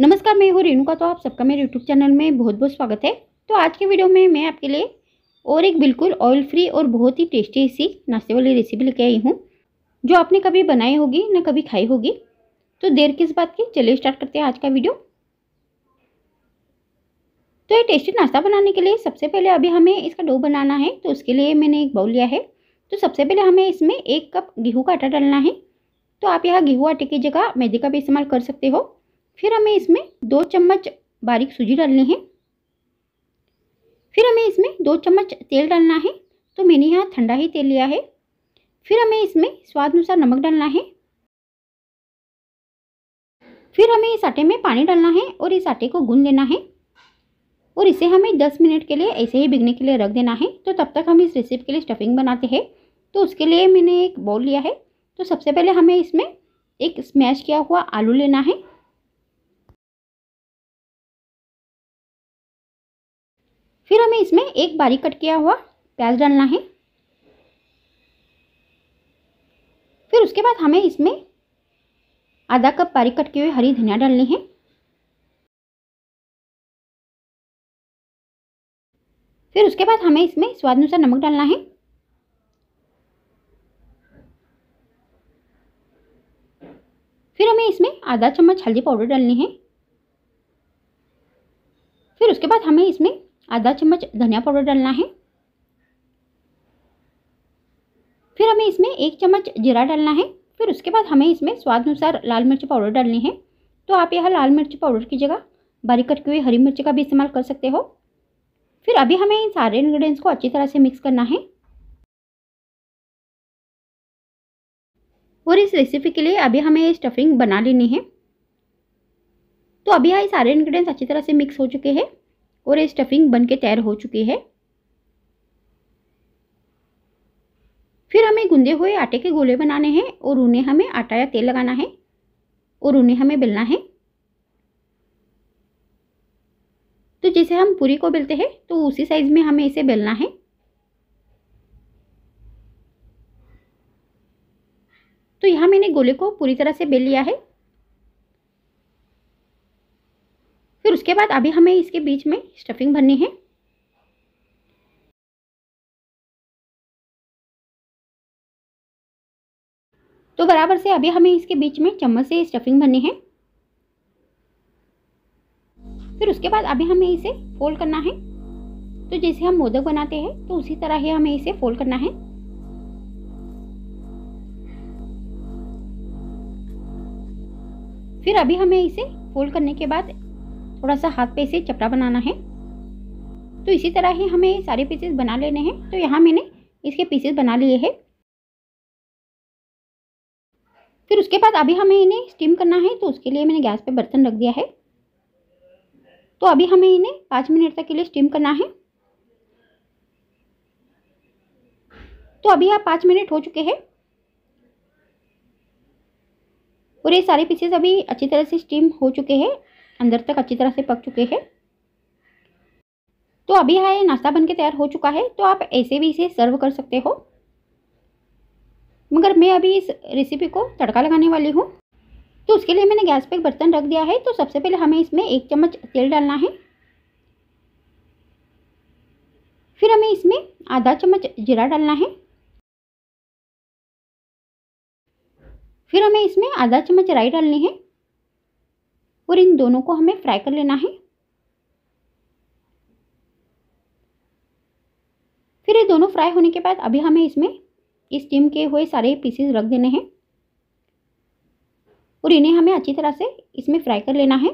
नमस्कार मैं हूँ रेणुका तो आप सबका मेरे यूट्यूब चैनल में बहुत बहुत स्वागत है तो आज के वीडियो में मैं आपके लिए और एक बिल्कुल ऑयल फ्री और बहुत ही टेस्टी सी नाश्ते वाली रेसिपी लेके आई हूँ जो आपने कभी बनाई होगी ना कभी खाई होगी तो देर किस बात की चलिए स्टार्ट करते हैं आज का वीडियो तो ये टेस्टी नाश्ता बनाने के लिए सबसे पहले अभी हमें इसका डो बनाना है तो उसके लिए मैंने एक बाउल लिया है तो सबसे पहले हमें इसमें एक कप गेहूँ का आटा डालना है तो आप यहाँ गेहूँ आटे की जगह मैदे का भी इस्तेमाल कर सकते हो फिर हमें इसमें दो चम्मच बारीक सूजी डालनी है फिर हमें इसमें दो चम्मच तेल डालना है तो मैंने यहाँ ठंडा ही तेल लिया है फिर हमें इसमें स्वाद अनुसार नमक डालना है फिर हमें इस आटे में पानी डालना है और इस आटे को गूंद लेना है और इसे हमें 10 मिनट के लिए ऐसे ही भिगने के लिए रख देना है तो तब तक हम इस रेसिपी के लिए स्टफिंग बनाते हैं तो उसके लिए मैंने एक बॉल लिया है तो सबसे पहले हमें इसमें एक स्मैश किया हुआ आलू लेना है फिर हमें इसमें एक बारीक कट किया हुआ प्याज डालना है फिर उसके बाद हमें इसमें आधा कप बारीक कट किए हुए हरी धनिया डालनी है फिर उसके बाद हमें इसमें स्वाद अनुसार नमक डालना है फिर हमें इसमें आधा चम्मच हल्दी पाउडर डालनी है आधा चम्मच धनिया पाउडर डालना है फिर हमें इसमें एक चम्मच जीरा डालना है फिर उसके बाद हमें इसमें स्वाद अनुसार लाल मिर्च पाउडर डालनी है तो आप यह लाल मिर्च पाउडर की जगह बारीक कट हुए हरी मिर्च का भी इस्तेमाल कर सकते हो फिर अभी हमें इन सारे इंग्रेडिएंट्स को अच्छी तरह से मिक्स करना है और इस रेसिपी के लिए अभी हमें ये स्टफिंग बना लेनी है तो अभी यह सारे इंग्रेडिएंट्स अच्छी तरह से मिक्स हो चुके हैं और ये स्टफिंग बन के तैयार हो चुकी है फिर हमें गूंधे हुए आटे के गोले बनाने हैं और उन्हें हमें आटा या तेल लगाना है और उन्हें हमें बेलना है तो जैसे हम पूरी को बेलते हैं तो उसी साइज़ में हमें इसे बेलना है तो यहाँ मैंने गोले को पूरी तरह से बेल लिया है फिर उसके बाद अभी हमें इसके बीच में स्टफिंग भरनी है तो बराबर से अभी हमें इसके बीच में चम्मच से स्टफिंग भरनी है फिर उसके बाद अभी हमें इसे फोल्ड करना है तो जैसे हम मोदक बनाते हैं तो उसी तरह ही हमें इसे फोल्ड करना है फिर अभी हमें इसे फोल्ड करने के बाद थोड़ा सा हाथ पे इसे चपड़ा बनाना है तो इसी तरह ही हमें सारे पीसेस बना लेने हैं तो यहाँ मैंने इसके पीसेस बना लिए हैं फिर उसके बाद अभी हमें इन्हें स्टीम करना है तो उसके लिए मैंने गैस पे बर्तन रख दिया है तो अभी हमें इन्हें पाँच मिनट तक के लिए स्टीम करना है तो अभी आप पाँच मिनट हो चुके हैं और ये सारे पीसेस अभी अच्छी तरह से स्टीम हो चुके हैं अंदर तक अच्छी तरह से पक चुके हैं तो अभी हाँ ये नाश्ता बनके तैयार हो चुका है तो आप ऐसे भी इसे सर्व कर सकते हो मगर मैं अभी इस रेसिपी को तड़का लगाने वाली हूँ तो उसके लिए मैंने गैस पे एक बर्तन रख दिया है तो सबसे पहले हमें इसमें एक चम्मच तेल डालना है फिर हमें इसमें आधा चम्मच जीरा डालना है फिर हमें इसमें आधा चम्मच राई डालनी है और इन दोनों को हमें फ्राई कर लेना है फिर ये दोनों फ्राई होने के बाद अभी हमें इसमें स्टीम किए हुए सारे पीसेस रख देने हैं और इन्हें हमें अच्छी तरह से इसमें फ्राई कर लेना है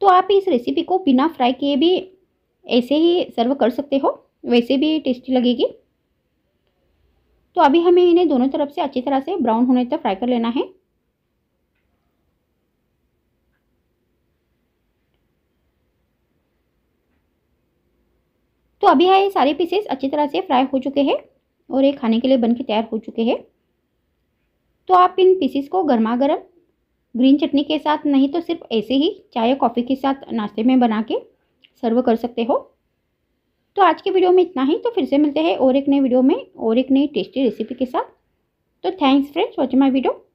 तो आप इस रेसिपी को बिना फ्राई किए भी ऐसे ही सर्व कर सकते हो वैसे भी टेस्टी लगेगी तो अभी हमें इन्हें दोनों तरफ से अच्छी तरह से ब्राउन होने तक फ्राई कर लेना है तो अभी है हाँ, ये सारे पीसेस अच्छी तरह से फ्राई हो चुके हैं और ये खाने के लिए बन के तैयार हो चुके हैं तो आप इन पीसेस को गर्मा गर्म ग्रीन चटनी के साथ नहीं तो सिर्फ ऐसे ही चाय या कॉफ़ी के साथ नाश्ते में बना के सर्व कर सकते हो तो आज के वीडियो में इतना ही तो फिर से मिलते हैं और एक नए वीडियो में और एक नई टेस्टी रेसिपी के साथ तो thanks friends watch my video